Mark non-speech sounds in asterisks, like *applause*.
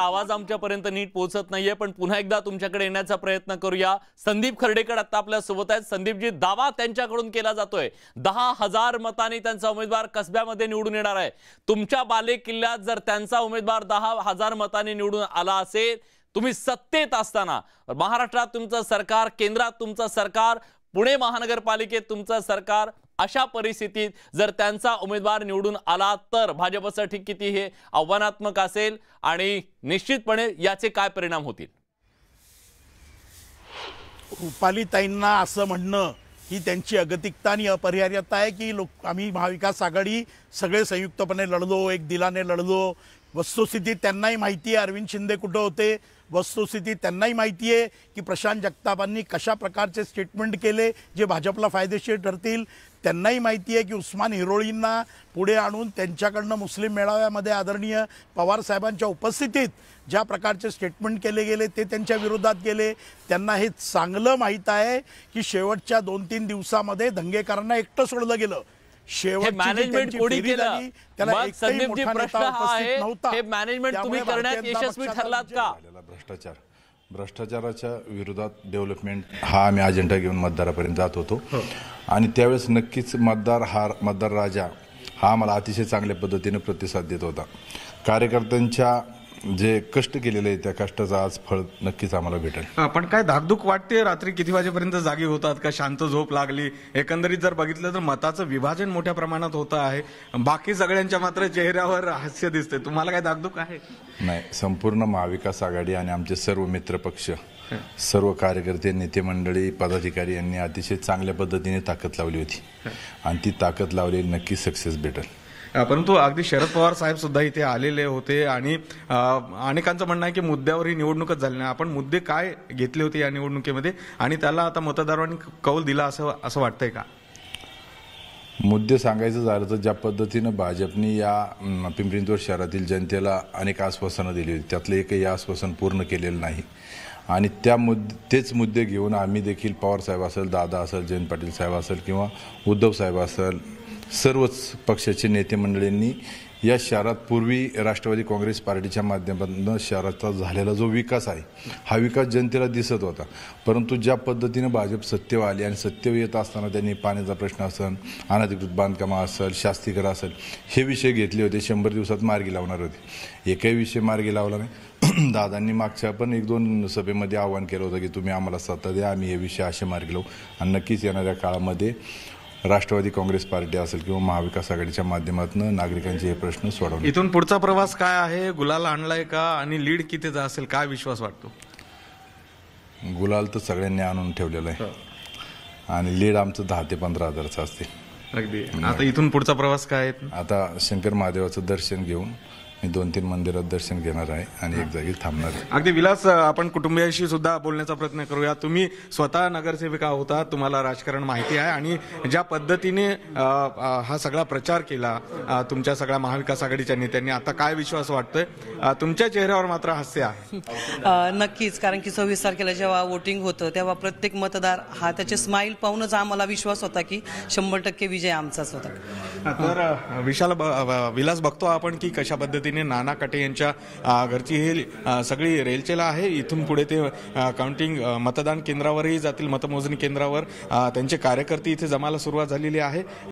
आवाज आमच्यापर्यंत नीट पोहोचत नाहीये पण पुन्हा एकदा तुमच्याकडे येण्याचा प्रयत्न करूया संदीप खर्डेकर आता आपल्या सोबत आहेत संदीपजी दावा त्यांच्याकडून केला जातोय दहा हजार मतांनी त्यांचा उमेदवार कसब्यामध्ये निवडून येणार आहे तुमच्या बाले किल्ल्यात जर त्यांचा उमेदवार दहा हजार मतांनी निवडून आला असेल तुम्ही सत्तेत असताना महाराष्ट्रात तुमचं सरकार केंद्रात तुमचं सरकार पुणे महानगरपालिकेत तुमचं सरकार अशा परिस्थितीत जर त्यांचा उमेदवार निवडून आला तर भाजपसाठी किती हे आव्हानात्मक असेल आणि निश्चितपणे याचे काय परिणाम होतील रुपालीताईंना असं म्हणणं ही त्यांची अगतिकता आणि अपरिहार्यता आहे की लोक आम्ही महाविकास आघाडी सगळे संयुक्तपणे लढलो एक दिलाने लढलो वस्तुस्थिती त्यांनाही माहिती आहे अरविंद शिंदे कुठं होते वस्तुस्थिती त्यांनाही माहिती आहे की प्रशांत जगतापांनी कशा प्रकारचे स्टेटमेंट केले जे भाजपला फायदेशीर ठरतील त्यांनाही माहिती आहे की उस्मान हिरोळींना पुढे आणून त्यांच्याकडनं मुस्लिम मेळाव्यामध्ये आदरणीय पवारसाहेबांच्या उपस्थितीत ज्या प्रकारचे स्टेटमेंट केले गेले ते त्यांच्या विरोधात गेले त्यांना हे चांगलं माहीत आहे की शेवटच्या दोन तीन दिवसामध्ये दंगेकरांना एकटं सोडलं गेलं मॅनेजमेंट तुम्ही म्हणजे भ्रष्टाचार भ्रष्टाचाराच्या विरोधात डेव्हलपमेंट हा आम्ही अजेंडा घेऊन मतदारापर्यंत जात होतो हो. आणि त्यावेळेस नक्कीच मतदार हा मतदार राजा हा आम्हाला अतिशय चांगल्या पद्धतीने प्रतिसाद देत होता कार्यकर्त्यांच्या जे कष्ट केलेले आहे त्या कष्टाचं आज फळ नक्कीच आम्हाला भेटेल पण काय धाकधूक वाटते रात्री किती वाजेपर्यंत जागी होतात का शांत झोप लागली एकंदरीत जर बघितलं तर मताचं विभाजन मोठ्या प्रमाणात होत आहे बाकी सगळ्यांच्या मात्र चेहऱ्यावर हास्य दिसते तुम्हाला काय धाकधूक आहे नाही संपूर्ण महाविकास आघाडी आणि आमचे सर्व मित्र पक्ष सर्व कार्यकर्ते नेते मंडळी पदाधिकारी यांनी अतिशय चांगल्या पद्धतीने ताकद लावली होती आणि ती ताकद लावलेली नक्की सक्सेस भेटेल परंतु अगदी शरद पवार साहेब सुद्धा इथे आलेले होते आणि अनेकांचं म्हणणं आहे की मुद्द्यावर ही निवडणूकच झाली नाही आपण मुद्दे काय घेतले होते या निवडणुकीमध्ये आणि त्याला आता मतदारांनी कौल दिला असं असं वाटतंय का मुद्दे सांगायचं झालं तर ज्या पद्धतीनं भाजपने या पिंपरींतवर शहरातील जनतेला अनेक आश्वासनं दिली होती त्यातलं एकही आश्वासन पूर्ण केलेलं नाही आणि त्या मुद्द तेच मुद्दे घेऊन आम्ही देखील पवार साहेब असेल दादा असेल जयंत पाटील साहेब असेल किंवा उद्धव साहेब असेल सर्वच पक्षाचे नेते मंडळींनी या शहरात पूर्वी राष्ट्रवादी काँग्रेस पार्टीच्या माध्यमातून शहराचा झालेला जो विकास आहे हा विकास जनतेला दिसत होता परंतु ज्या पद्धतीने भाजप सत्तेवर आली आणि सत्तेवर येत असताना त्यांनी पाण्याचा प्रश्न असेल अनाधिकृत बांधकामं असेल शास्तीकर असेल हे विषय घेतले होते शंभर दिवसात मार्गी लावणार होते एकही विषय मार्गी लावला नाही *clears throat* दादांनी मागच्या पण एक दोन सभेमध्ये आवाहन केलं होतं की तुम्ही आम्हाला सत्ता द्या आम्ही हे विषय असे मार्गी लावू आणि नक्कीच येणाऱ्या काळामध्ये राष्ट्रवादी काँग्रेस पार्टी असेल किंवा महाविकास आघाडीच्या माध्यमातून नागरिकांचे हे प्रश्न सोडवले इथून पुढचा प्रवास काय आहे गुलाल आणलाय का आणि लीड कितीचा असेल काय विश्वास वाटतो गुलाल तर सगळ्यांनी आणून ठेवलेला आहे आणि लीड आमचं दहा ते पंधरा हजारचं असते अगदी आता इथून पुढचा प्रवास काय आता शंकर महादेवाचं दर्शन घेऊन मी दोन तीन मंदिरात दर्शन घेणार आहे आणि एक जागी थांबणार आहे अगदी विलास आपण कुटुंबियांशी सुद्धा बोलण्याचा प्रयत्न करूया तुम्ही स्वतः नगरसेविका होता तुम्हाला राजकारण माहिती आहे आणि ज्या पद्धतीने हा सगळा प्रचार केला तुमच्या सगळ्या महाविकास आघाडीच्या नेत्यांनी आता काय विश्वास वाटतोय तुमच्या चेहऱ्यावर मात्र हास्य आहे नक्कीच कारण की सव्वीस तारखेला जेव्हा वोटिंग होतं तेव्हा प्रत्येक मतदार हा त्याचे स्माईल पाहूनच आम्हाला विश्वास होता की शंभर टक्के विजय आमचाच होता तर विशाल विलास बघतो आपण की कशा पद्धतीने नाना काटे यांच्या घरची हे सगळी रेलचेला आहे इथून पुढे ते काउंटिंग मतदान केंद्रावरही जातील मतमोजणी केंद्रावर त्यांचे कार्यकर्ते इथे जमायला सुरुवात झालेली आहे